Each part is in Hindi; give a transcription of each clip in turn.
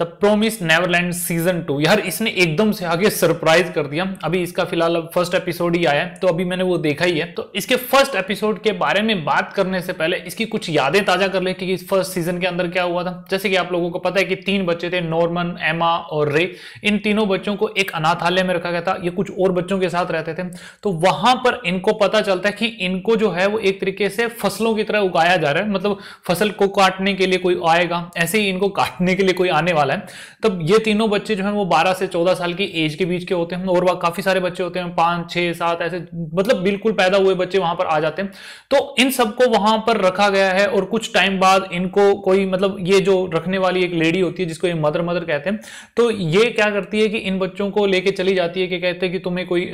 the Promised Neverland season two यार इसने एकदम से आगे सरप्राइज कर दिया अभी इसका फिलहाल अब फर्स्ट एपिसोड ही आया है तो अभी मैंने वो देखा ही है तो इसके फर्स्ट एपिसोड के बारे में बात करने से पहले इसकी कुछ यादें ताजा कर ले कि इस फर्स्ट सीजन के अंदर क्या हुआ था जैसे कि आप लोगों को पता है कि तीन बच्चे थे नॉर्मन एमा और रे इन तीनों बच्चों को एक अनाथालय में रखा गया था ये कुछ और बच्चों के साथ रहते थे तो वहां पर इनको पता चलता है कि इनको जो है वो एक तरीके से फसलों की तरह उगाया जा रहा है मतलब फसल को काटने के लिए कोई आएगा ऐसे ही इनको काटने के लिए कोई आने वाला वाला है तब ये तीनों बच्चे जो है वो 12 से 14 साल की एज के बीच के होते हैं और काफी सारे बच्चे होते हैं पांच छह सात ऐसे मतलब बिल्कुल पैदा हुए बच्चे वहां पर आ जाते हैं तो इन सबको वहां पर रखा गया है और कुछ टाइम बाद इनको कोई मतलब ये जो रखने वाली एक लेडी होती है जिसको ये मदर मदर कहते हैं तो ये क्या करती है कि इन बच्चों को लेके चली जाती है कि कहते हैं कि तुम्हें कोई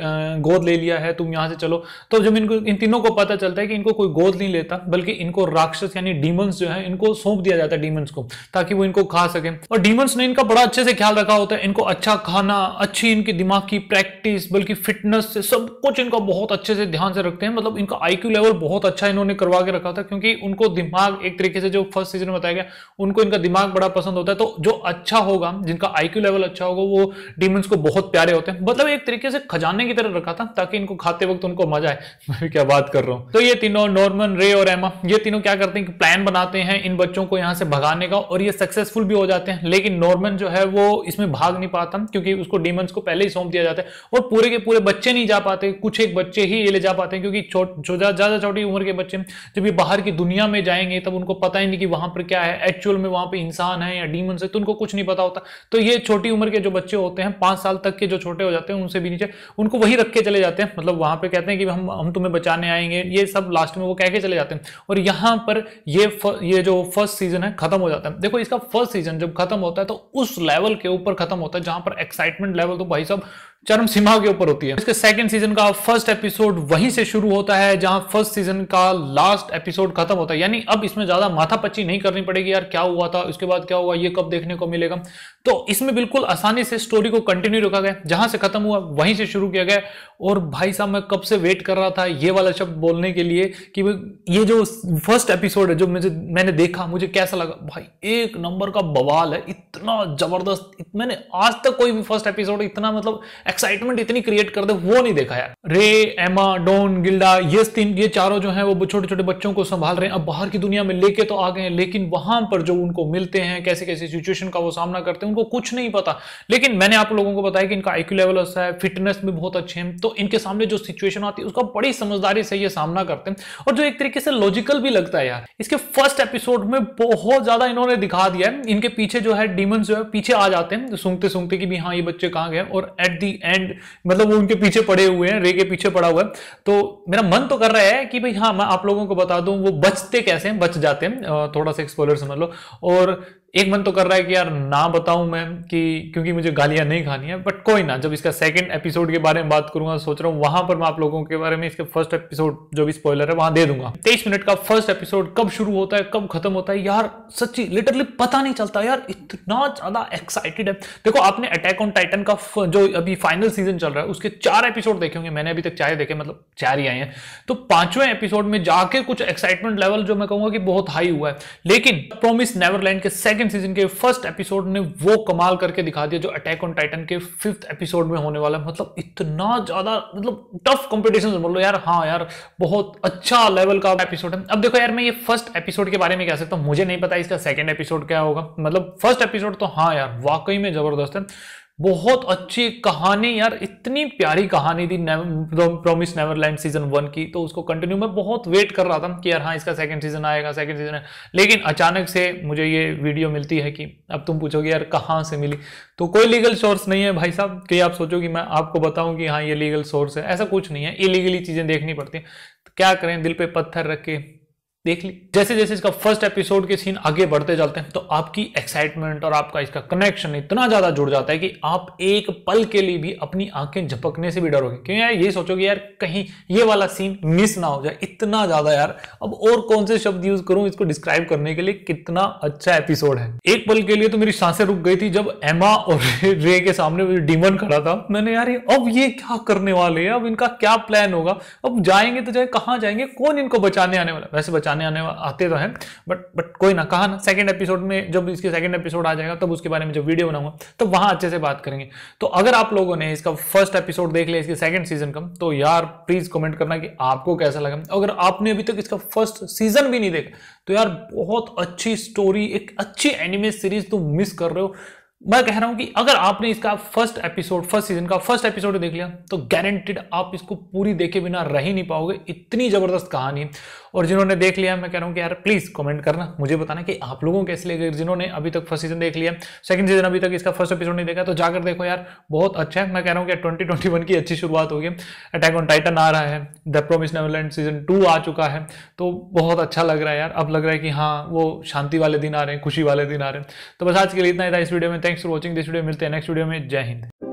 गोद ले लिया है तुम यहां से चलो तो जब इनको इन तीनों को पता चलता है कि इनको कोई गोद नहीं लेता बल्कि इनको राक्षस यानी डीमंस जो है इनको सौंप दिया जाता है डीमंस को ताकि वो इनको खा सके और डीमंस पेरेंट्स ने इनका बड़ा अच्छे से ख्याल रखा होता है इनको अच्छा खाना अच्छी इनके दिमाग की प्रैक्टिस बल्कि फिटनेस से सब कुछ इनका बहुत अच्छे से ध्यान से रखते हैं मतलब इनका आईक्यू लेवल बहुत अच्छा इन्होंने करवा के रखा था क्योंकि उनको दिमाग एक तरीके से जो फर्स्ट सीजन में बताया गया उनको इनका दिमाग बड़ा पसंद होता है तो जो अच्छा होगा जिनका आईक्यू लेवल अच्छा होगा वो डीमंस को बहुत प्यारे होते हैं मतलब एक तरीके से खजाने की तरह रखा था ताकि इनको खाते वक्त उनको मजा आए मैं क्या बात कर रहा हूँ तो ये तीनों नॉर्मन रे और एमा ये तीनों क्या करते हैं प्लान बनाते हैं इन बच्चों को यहाँ से भगाने का और ये सक्सेसफुल भी हो जाते हैं लेकिन नॉर्मन जो है वो इसमें भाग नहीं पाता क्योंकि उसको डीमंस को पहले ही सौंप दिया जाता है और पूरे के पूरे बच्चे नहीं जा पाते कुछ एक बच्चे ही ये ले जा पाते हैं क्योंकि ज़्यादा छोटी उम्र के बच्चे जब ये बाहर की दुनिया में जाएंगे तब उनको पता ही नहीं कि वहां पर क्या है एक्चुअल में वहां पर इंसान है या डीमंस है तो उनको कुछ नहीं पता होता तो ये छोटी उम्र के जो बच्चे होते हैं पांच साल तक के जो छोटे हो जाते हैं उनसे भी नीचे उनको वही रख के चले जाते हैं मतलब वहां पर कहते हैं कि हम हम तुम्हें बचाने आएंगे ये सब लास्ट में वो कह के चले जाते हैं और यहां पर ये ये जो फर्स्ट सीजन है खत्म हो जाता है देखो इसका फर्स्ट सीजन जब खत्म होता है तो उस लेवल के ऊपर खत्म होता है जहां पर एक्साइटमेंट लेवल तो भाई साहब चरम सीमा के ऊपर होती है इसके सेकंड सीजन का फर्स्ट एपिसोड वहीं से शुरू होता है जहां फर्स्ट सीजन का लास्ट एपिसोड खत्म होता है यानी अब इसमें ज्यादा माथापच्ची नहीं करनी पड़ेगी यार क्या हुआ था उसके बाद क्या हुआ ये कब देखने को मिलेगा तो इसमें बिल्कुल आसानी से स्टोरी को कंटिन्यू रखा गया जहां से खत्म हुआ वहीं से शुरू किया गया और भाई साहब मैं कब से वेट कर रहा था ये वाला शब्द बोलने के लिए कि ये जो फर्स्ट एपिसोड है जो मुझे मैंने देखा मुझे कैसा लगा भाई एक नंबर का बवाल है इतना जबरदस्त मैंने आज तक कोई भी फर्स्ट एपिसोड इतना मतलब एक्साइटमेंट इतनी क्रिएट कर दे वो नहीं देखा यार रे एमा डोन गिल्डा ये तीन ये चारों जो है वो छोटे छोटे बच्चों को संभाल रहे हैं अब बाहर की दुनिया में लेके तो आ गए हैं लेकिन वहां पर जो उनको मिलते हैं कैसे कैसे सिचुएशन का वो सामना करते हैं उनको कुछ नहीं पता लेकिन मैंने आप लोगों को बताया कि इनका आईक्यू लेवल अच्छा है फिटनेस भी बहुत अच्छे हैं तो इनके सामने जो सिचुएशन आती है उसका बड़ी समझदारी से ये सामना करते हैं और जो एक तरीके से लॉजिकल भी लगता है यार इसके फर्स्ट एपिसोड में बहुत ज्यादा इन्होंने दिखा दिया है इनके पीछे जो है डीमन जो है पीछे आ जाते हैं सुनते सुनते कि भी हाँ ये बच्चे कहाँ गए और एट दी एंड मतलब वो उनके पीछे पड़े हुए हैं रे के पीछे पड़ा हुआ है तो मेरा मन तो कर रहा है कि भाई हाँ मैं आप लोगों को बता दूं वो बचते कैसे हैं बच जाते हैं थोड़ा सा एक्सपोलर समझ लो और एक मन तो कर रहा है कि यार ना बताऊं मैं कि क्योंकि मुझे गालियां नहीं खानी है बट कोई ना जब इसका सेकंड एपिसोड के बारे में बात करूंगा सोच रहा हूं वहां पर मैं आप लोगों के बारे में इसके फर्स्ट एपिसोड जो भी स्पॉइलर है वहां दे दूंगा तेईस मिनट का फर्स्ट एपिसोड कब शुरू होता है कब खत्म होता है यार सच्ची लिटरली पता नहीं चलता यार इतना ज्यादा एक्साइटेड है देखो आपने अटैक ऑन टाइटन का जो अभी फाइनल सीजन चल रहा है उसके चार एपिसोड देखे होंगे मैंने अभी तक चार देखे मतलब चार ही आए हैं तो पांचवें एपिसोड में जाके कुछ एक्साइटमेंट लेवल जो मैं कहूंगा कि बहुत हाई हुआ है लेकिन प्रोमिस नेवरलैंड के सेकंड सेकंड सीजन के फर्स्ट एपिसोड ने वो कमाल करके दिखा दिया जो अटैक ऑन टाइटन के फिफ्थ एपिसोड में होने वाला है मतलब इतना ज़्यादा मतलब टफ कॉम्पिटिशन बोल लो यार हाँ यार बहुत अच्छा लेवल का एपिसोड है अब देखो यार मैं ये फर्स्ट एपिसोड के बारे में कह सकता हूँ मुझे नहीं पता इसका सेकंड एपिसोड क्या होगा मतलब फर्स्ट एपिसोड तो हाँ यार वाकई में ज़बरदस्त है बहुत अच्छी कहानी यार इतनी प्यारी कहानी थी प्रोमिस नेवरलैंड सीजन वन की तो उसको कंटिन्यू मैं बहुत वेट कर रहा था कि यार हाँ इसका सेकंड सीजन आएगा सेकंड सीजन है लेकिन अचानक से मुझे ये वीडियो मिलती है कि अब तुम पूछोगे यार कहाँ से मिली तो कोई लीगल सोर्स नहीं है भाई साहब कि आप सोचो कि मैं आपको बताऊँ कि हाँ ये लीगल सोर्स है ऐसा कुछ नहीं है इलीगली चीज़ें देखनी पड़ती हैं क्या करें दिल पर पत्थर रख के देख ली जैसे जैसे इसका फर्स्ट एपिसोड के सीन आगे बढ़ते जाते हैं तो आपकी एक्साइटमेंट और आपका इसका कनेक्शन इतना ज्यादा जुड़ जाता है कि आप एक पल के लिए भी अपनी आंखें झपकने से भी डरोगे क्यों यार ये सोचोगे यार कहीं ये वाला सीन मिस ना हो जाए इतना ज्यादा यार अब और कौन से शब्द यूज करूं इसको डिस्क्राइब करने के लिए कितना अच्छा एपिसोड है एक पल के लिए तो मेरी सांसें रुक गई थी जब एमा और रे के सामने डीमन खड़ा था मैंने यार अब ये क्या करने वाले हैं अब इनका क्या प्लान होगा अब जाएंगे तो जाए कहाँ जाएंगे कौन इनको बचाने आने वाला वैसे बचाने गाने आने आते तो हैं बट बट कोई ना कहा ना सेकंड एपिसोड में जब इसके सेकंड एपिसोड आ जाएगा तब उसके बारे में जब वीडियो बनाऊंगा तो वहां अच्छे से बात करेंगे तो अगर आप लोगों ने इसका फर्स्ट एपिसोड देख लिया इसके सेकंड सीजन का तो यार प्लीज कमेंट करना कि आपको कैसा लगा अगर आपने अभी तक इसका फर्स्ट सीजन भी नहीं देखा तो यार बहुत अच्छी स्टोरी एक अच्छी एनिमे सीरीज तुम मिस कर रहे हो मैं कह रहा हूं कि अगर आपने इसका फर्स्ट एपिसोड फर्स्ट सीजन का फर्स्ट एपिसोड देख लिया तो गारंटेड आप इसको पूरी देखे बिना रह ही नहीं पाओगे इतनी ज़बरदस्त कहानी है और जिन्होंने देख लिया मैं कह रहा हूं कि यार प्लीज़ कमेंट करना मुझे बताना कि आप लोगों को कैसे लगे जिन्होंने अभी तक फर्स्ट सीजन देख लिया सेकंड सीजन अभी तक इसका फर्स्ट एपिसोड नहीं देखा तो जाकर देखो यार बहुत अच्छा है मैं कह रहा हूँ कि ट्वेंटी ट्वेंटी वन की अच्छी शुरुआत होगी अटैक ऑन टाइटन आ रहा है the Promised Neverland season two आ चुका है तो बहुत अच्छा लग रहा है यार अब लग रहा है कि हाँ वो शांति वाले दिन आ रहे हैं खुशी वाले दिन आ रहे हैं तो बस आज के लिए इतना ही था इस वीडियो में thanks for watching this video मिलते हैं नेक्स्ट वीडियो में जय हिंद